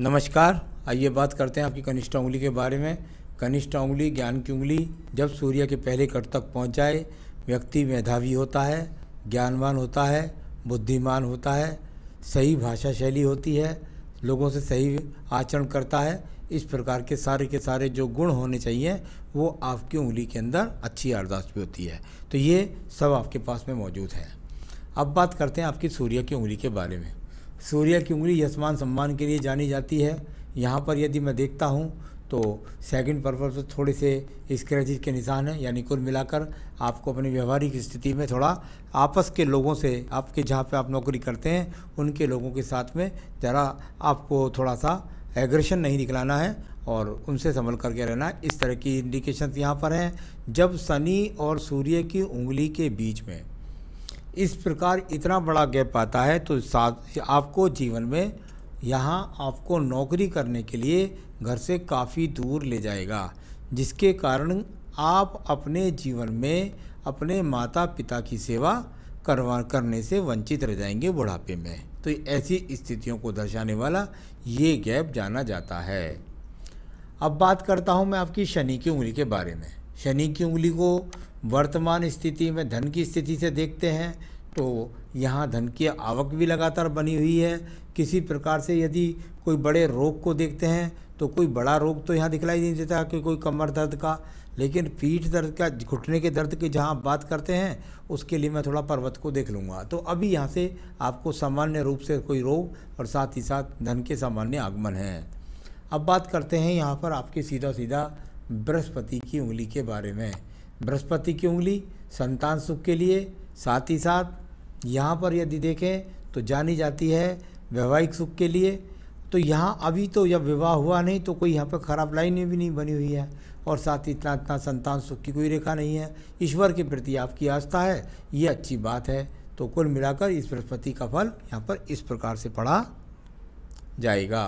नमस्कार आइए बात करते हैं आपकी कनिष्ठ उंगली के बारे में कनिष्ठ उंगली ज्ञान की उंगली जब सूर्य के पहले कट तक पहुँच जाए व्यक्ति मेधावी होता है ज्ञानवान होता है बुद्धिमान होता है सही भाषा शैली होती है लोगों से सही आचरण करता है इस प्रकार के सारे के सारे जो गुण होने चाहिए वो आपकी उंगली के अंदर अच्छी अरदास भी होती है तो ये सब आपके पास में मौजूद है अब बात करते हैं आपकी सूर्य की उंगली के बारे में सूर्य की उंगली यशमान सम्मान के लिए जानी जाती है यहाँ पर यदि मैं देखता हूँ तो सेकंड पर्पज पर थोड़े से स्क्रैचेज के निशान हैं यानी कुल मिलाकर आपको अपनी व्यवहारिक स्थिति में थोड़ा आपस के लोगों से आपके जहाँ पे आप नौकरी करते हैं उनके लोगों के साथ में ज़रा आपको थोड़ा सा एग्रेशन नहीं निकलाना है और उनसे संभल करके रहना इस तरह की इंडिकेशन यहाँ पर हैं जब शनि और सूर्य की उंगली के बीच में इस प्रकार इतना बड़ा गैप आता है तो साथ आपको जीवन में यहाँ आपको नौकरी करने के लिए घर से काफ़ी दूर ले जाएगा जिसके कारण आप अपने जीवन में अपने माता पिता की सेवा करवा करने से वंचित रह जाएंगे बुढ़ापे में तो ऐसी स्थितियों को दर्शाने वाला ये गैप जाना जाता है अब बात करता हूँ मैं आपकी शनि की उंगली के बारे में शनि की उंगली को वर्तमान स्थिति में धन की स्थिति से देखते हैं तो यहाँ धन की आवक भी लगातार बनी हुई है किसी प्रकार से यदि कोई बड़े रोग को देखते हैं तो कोई बड़ा रोग तो यहाँ दिखलाई नहीं देता कि कोई कमर दर्द का लेकिन पीठ दर्द का घुटने के दर्द की जहाँ बात करते हैं उसके लिए मैं थोड़ा पर्वत को देख लूँगा तो अभी यहाँ से आपको सामान्य रूप से कोई रोग और साथ ही साथ धन के सामान्य आगमन है अब बात करते हैं यहाँ पर आपके सीधा सीधा बृहस्पति की उंगली के बारे में बृहस्पति की उंगली संतान सुख के लिए साथ ही साथ यहाँ पर यदि देखें तो जानी जाती है वैवाहिक सुख के लिए तो यहाँ अभी तो जब विवाह हुआ नहीं तो कोई यहाँ पर खराब लाइन भी नहीं बनी हुई है और साथ ही इतना इतना संतान सुख की कोई रेखा नहीं है ईश्वर के प्रति आपकी आस्था है ये अच्छी बात है तो कुल मिलाकर इस बृहस्पति का फल यहाँ पर इस प्रकार से पढ़ा जाएगा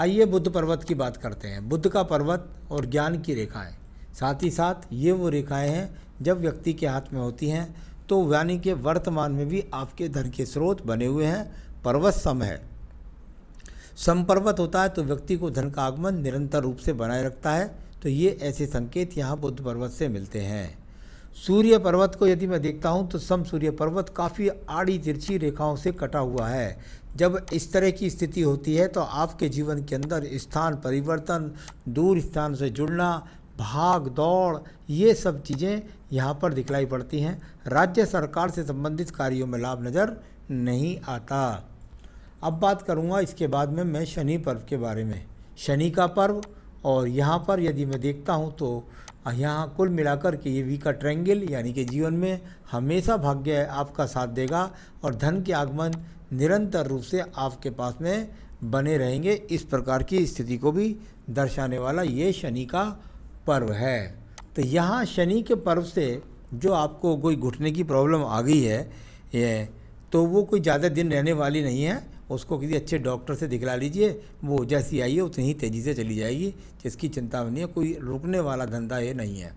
आइए बुद्ध पर्वत की बात करते हैं बुद्ध का पर्वत और ज्ञान की रेखाएं साथ ही साथ ये वो रेखाएं हैं जब व्यक्ति के हाथ में होती हैं तो यानी के वर्तमान में भी आपके धन के स्रोत बने हुए हैं पर्वत सम है पर्वत होता है तो व्यक्ति को धन का आगमन निरंतर रूप से बनाए रखता है तो ये ऐसे संकेत यहाँ बुद्ध पर्वत से मिलते हैं सूर्य पर्वत को यदि मैं देखता हूँ तो सम सूर्य पर्वत काफ़ी आड़ी तिरछी रेखाओं से कटा हुआ है जब इस तरह की स्थिति होती है तो आपके जीवन के अंदर स्थान परिवर्तन दूर स्थान से जुड़ना भाग दौड़ ये सब चीज़ें यहाँ पर दिखलाई पड़ती हैं राज्य सरकार से संबंधित कार्यों में लाभ नज़र नहीं आता अब बात करूँगा इसके बाद में मैं शनि पर्व के बारे में शनि का पर्व और यहाँ पर यदि मैं देखता हूँ तो यहाँ कुल मिलाकर के ये वी का ट्रैंगल यानी कि जीवन में हमेशा भाग्य आपका साथ देगा और धन के आगमन निरंतर रूप से आपके पास में बने रहेंगे इस प्रकार की स्थिति को भी दर्शाने वाला ये शनि का पर्व है तो यहाँ शनि के पर्व से जो आपको कोई घुटने की प्रॉब्लम आ गई है ये तो वो कोई ज़्यादा दिन रहने वाली नहीं है उसको किसी अच्छे डॉक्टर से दिखला लीजिए वो जैसी आई है उतनी ही तेज़ी से चली जाएगी जिसकी चिंता नहीं है कोई रुकने वाला धंधा ये नहीं है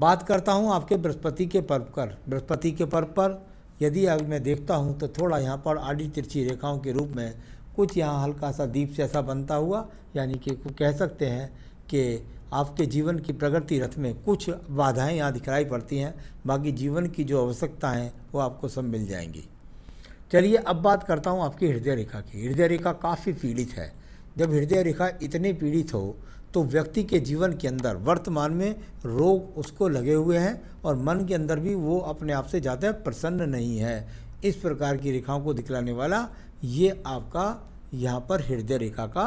बात करता हूँ आपके बृहस्पति के पर्व पर बृहस्पति के पर्व पर यदि अब मैं देखता हूँ तो थोड़ा यहाँ पर आड़ी तिरछी रेखाओं के रूप में कुछ यहाँ हल्का सा दीप जैसा बनता हुआ यानी कि कह सकते हैं कि आपके जीवन की प्रगति रथ में कुछ बाधाएं यहाँ दिखाई पड़ती हैं बाकी जीवन की जो आवश्यकताएं वो आपको सब मिल जाएंगी चलिए अब बात करता हूँ आपकी हृदय रेखा की हृदय रेखा काफ़ी पीड़ित है जब हृदय रेखा इतनी पीड़ित हो तो व्यक्ति के जीवन के अंदर वर्तमान में रोग उसको लगे हुए हैं और मन के अंदर भी वो अपने आप से ज़्यादा प्रसन्न नहीं है इस प्रकार की रेखाओं को दिखलाने वाला ये आपका यहाँ पर हृदय रेखा का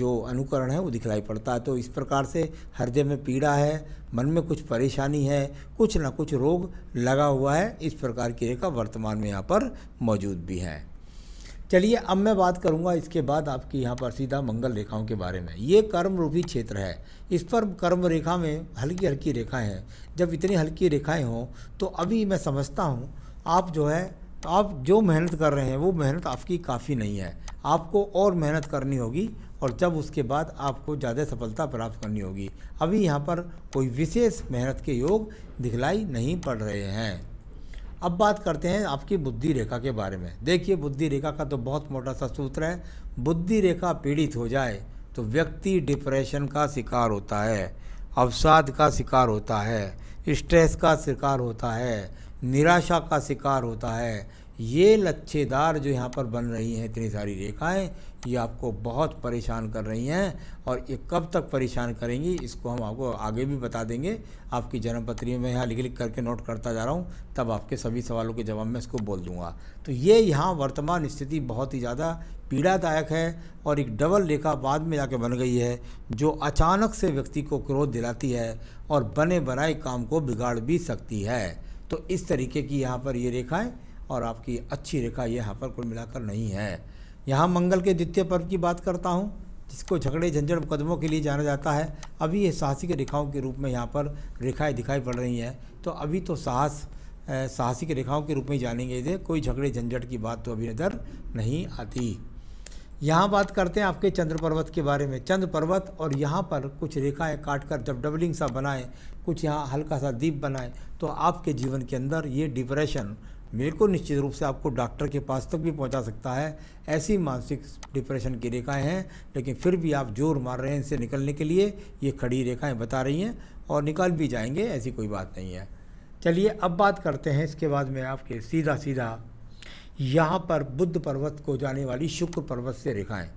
जो अनुकरण है वो दिखलाई पड़ता है तो इस प्रकार से हृदय में पीड़ा है मन में कुछ परेशानी है कुछ ना कुछ रोग लगा हुआ है इस प्रकार की रेखा वर्तमान में यहाँ पर मौजूद भी है चलिए अब मैं बात करूंगा इसके बाद आपकी यहाँ पर सीधा मंगल रेखाओं के बारे में ये कर्म रूपी क्षेत्र है इस पर कर्म रेखा में हल्की हल्की रेखाएं हैं जब इतनी हल्की रेखाएं हों तो अभी मैं समझता हूँ आप जो है आप जो मेहनत कर रहे हैं वो मेहनत आपकी काफ़ी नहीं है आपको और मेहनत करनी होगी और जब उसके बाद आपको ज़्यादा सफलता प्राप्त करनी होगी अभी यहाँ पर कोई विशेष मेहनत के योग दिखलाई नहीं पड़ रहे हैं अब बात करते हैं आपकी बुद्धि रेखा के बारे में देखिए बुद्धि रेखा का तो बहुत मोटा सा सूत्र है बुद्धि रेखा पीड़ित हो जाए तो व्यक्ति डिप्रेशन का शिकार होता है अवसाद का शिकार होता है स्ट्रेस का शिकार होता है निराशा का शिकार होता है ये लच्छेदार जो यहाँ पर बन रही हैं इतनी सारी रेखाएं ये आपको बहुत परेशान कर रही हैं और ये कब तक परेशान करेंगी इसको हम आपको आगे भी बता देंगे आपकी जन्म पत्री में यहाँ लिख लिख करके नोट करता जा रहा हूँ तब आपके सभी सवालों के जवाब में इसको बोल दूँगा तो ये यहाँ वर्तमान स्थिति बहुत ही ज़्यादा पीड़ादायक है और एक डबल रेखा बाद में जाके बन गई है जो अचानक से व्यक्ति को क्रोध दिलाती है और बने बनाए काम को बिगाड़ भी सकती है तो इस तरीके की यहाँ पर ये रेखाएँ और आपकी अच्छी रेखा यहाँ पर कुल मिलाकर नहीं है यहाँ मंगल के द्वितीय पर्व की बात करता हूँ जिसको झगड़े झंझट मुकदमों के लिए जाना जाता है अभी ये साहसिक रेखाओं के रूप में यहाँ पर रेखाएँ दिखाई पड़ रही हैं तो अभी तो साहस साहसिक रेखाओं के रूप में जानेंगे इसे कोई झगड़े झंझट की बात तो अभी नज़र नहीं आती यहाँ बात करते हैं आपके चंद्र पर्वत के बारे में चंद्र पर्वत और यहाँ पर कुछ रेखाएँ काट कर जब डबलिंग सा बनाएं कुछ यहाँ हल्का सा दीप बनाएं तो आपके जीवन के अंदर ये डिप्रेशन मेरे को निश्चित रूप से आपको डॉक्टर के पास तक भी पहुंचा सकता है ऐसी मानसिक डिप्रेशन की रेखाएं हैं लेकिन फिर भी आप जोर मार रहे हैं इनसे निकलने के लिए ये खड़ी रेखाएं बता रही हैं और निकल भी जाएंगे ऐसी कोई बात नहीं है चलिए अब बात करते हैं इसके बाद में आपके सीधा सीधा यहाँ पर बुद्ध पर्वत को जाने वाली शुक्र पर्वत से रेखाएँ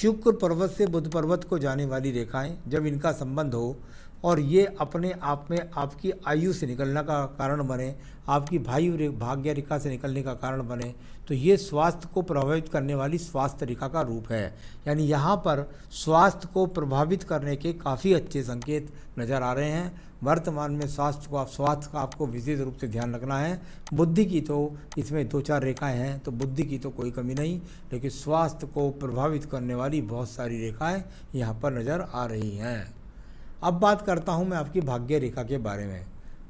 शुक्र पर्वत से बुद्ध पर्वत को जाने वाली रेखाएँ जब इनका संबंध हो और ये अपने आप में आपकी आयु से निकलने का कारण बने आपकी भाई भाग्य रेखा से निकलने का कारण बने तो ये स्वास्थ्य को प्रभावित करने वाली स्वास्थ्य रेखा का रूप है यानी यहाँ पर स्वास्थ्य को प्रभावित करने के काफ़ी अच्छे संकेत नज़र आ रहे हैं वर्तमान में स्वास्थ्य को आप स्वास्थ्य का आपको विशेष रूप से ध्यान रखना है बुद्धि की तो इसमें दो चार रेखाएं हैं तो बुद्धि की तो कोई कमी नहीं लेकिन स्वास्थ्य को प्रभावित करने वाली बहुत सारी रेखाएं यहाँ पर नज़र आ रही हैं अब बात करता हूँ मैं आपकी भाग्य रेखा के बारे में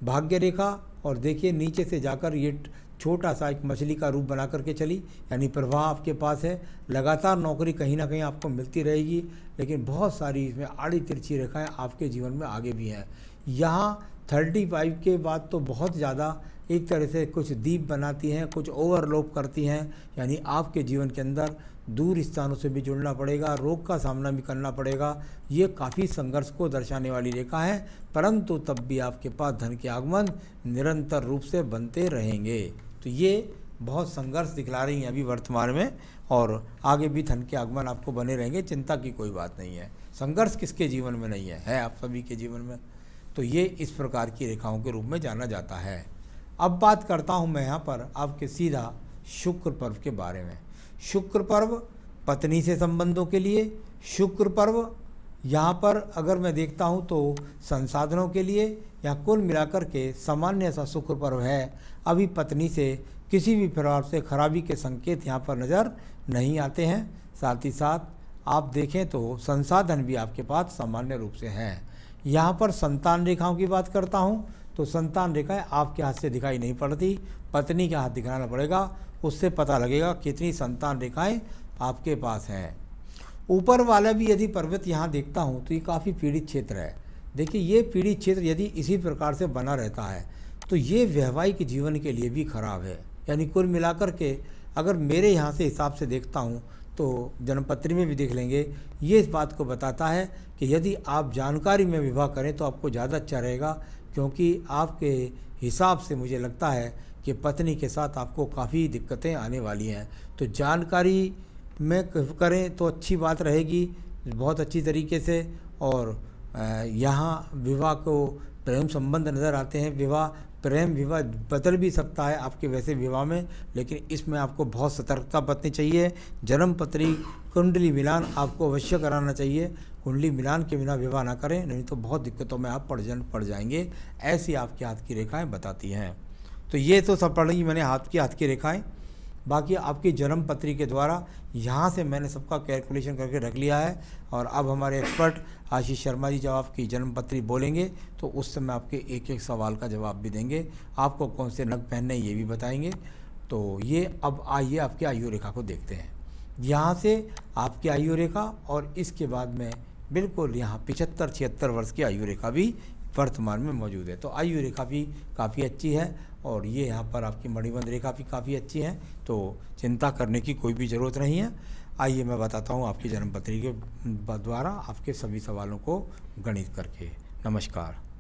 भाग्य रेखा और देखिए नीचे से जाकर ये छोटा सा एक मछली का रूप बना करके चली यानी प्रवाह आपके पास है लगातार नौकरी कहीं ना कहीं आपको मिलती रहेगी लेकिन बहुत सारी इसमें आड़ी तिरछी रेखाएं आपके जीवन में आगे भी हैं यहाँ थर्टी फाइव के बाद तो बहुत ज़्यादा एक तरह से कुछ दीप बनाती हैं कुछ ओवरलोप करती हैं यानी आपके जीवन के अंदर दूर स्थानों से भी जुड़ना पड़ेगा रोग का सामना भी करना पड़ेगा ये काफ़ी संघर्ष को दर्शाने वाली रेखा है परंतु तब भी आपके पास धन के आगमन निरंतर रूप से बनते रहेंगे तो ये बहुत संघर्ष दिखला रही हैं अभी वर्तमान में और आगे भी धन के आगमन आपको बने रहेंगे चिंता की कोई बात नहीं है संघर्ष किसके जीवन में नहीं है है आप सभी के जीवन में तो ये इस प्रकार की रेखाओं के रूप में जाना जाता है अब बात करता हूँ मैं यहाँ पर आपके सीधा शुक्र पर्व के बारे में शुक्र पर्व पत्नी से संबंधों के लिए शुक्र पर्व यहाँ पर अगर मैं देखता हूँ तो संसाधनों के लिए या कुल मिलाकर के सामान्य सा शुक्र पर्व है अभी पत्नी से किसी भी प्रकार से खराबी के संकेत यहाँ पर नज़र नहीं आते हैं साथ ही साथ आप देखें तो संसाधन भी आपके पास सामान्य रूप से हैं यहाँ पर संतान रेखाओं की बात करता हूँ तो संतान रेखाएं आपके हाथ से दिखाई नहीं पड़ती पत्नी के हाथ दिखाना पड़ेगा उससे पता लगेगा कितनी संतान रेखाएं आपके पास हैं ऊपर वाला भी यदि पर्वत यहाँ देखता हूँ तो ये काफ़ी पीड़ित क्षेत्र है देखिए ये पीड़ित क्षेत्र यदि इसी प्रकार से बना रहता है तो ये वैवाहिक जीवन के लिए भी खराब है यानी कुल मिलाकर के अगर मेरे यहाँ से हिसाब से देखता हूँ तो जन्मपत्री में भी देख लेंगे ये इस बात को बताता है कि यदि आप जानकारी में विवाह करें तो आपको ज़्यादा अच्छा रहेगा क्योंकि आपके हिसाब से मुझे लगता है कि पत्नी के साथ आपको काफ़ी दिक्कतें आने वाली हैं तो जानकारी में करें तो अच्छी बात रहेगी बहुत अच्छी तरीके से और यहाँ विवाह को प्रेम संबंध नज़र आते हैं विवाह प्रेम विवाह बदल भी सकता है आपके वैसे विवाह में लेकिन इसमें आपको बहुत सतर्कता बरतनी चाहिए जन्म पत्री कुंडली मिलान आपको अवश्य कराना चाहिए कुंडली मिलान के बिना विवाह ना करें नहीं तो बहुत दिक्कतों में आप पड़ जन पड़ जाएंगे ऐसी आपके हाथ की रेखाएं बताती हैं तो ये तो सब पढ़ लेंगी मैंने हाथ की हाथ की रेखाएँ बाकी आपकी जन्म पत्री के द्वारा यहाँ से मैंने सबका कैलकुलेशन करके रख लिया है और अब हमारे एक्सपर्ट आशीष शर्मा जी जब आपकी जन्म पत्री बोलेंगे तो उस समय आपके एक एक सवाल का जवाब भी देंगे आपको कौन से नग पहनने ये भी बताएंगे तो ये अब आइए आपकी आयु रेखा को देखते हैं यहाँ से आपकी आयु रेखा और इसके बाद में बिल्कुल यहाँ पिचहत्तर छिहत्तर वर्ष की आयु रेखा भी वर्तमान में मौजूद है तो आयु रेखा भी काफ़ी अच्छी है और ये यहाँ पर आपकी मणिबंध रेखा भी काफ़ी अच्छी है तो चिंता करने की कोई भी ज़रूरत नहीं है आइए मैं बताता हूँ आपकी जन्मपत्री के द्वारा आपके सभी सवालों को गणित करके नमस्कार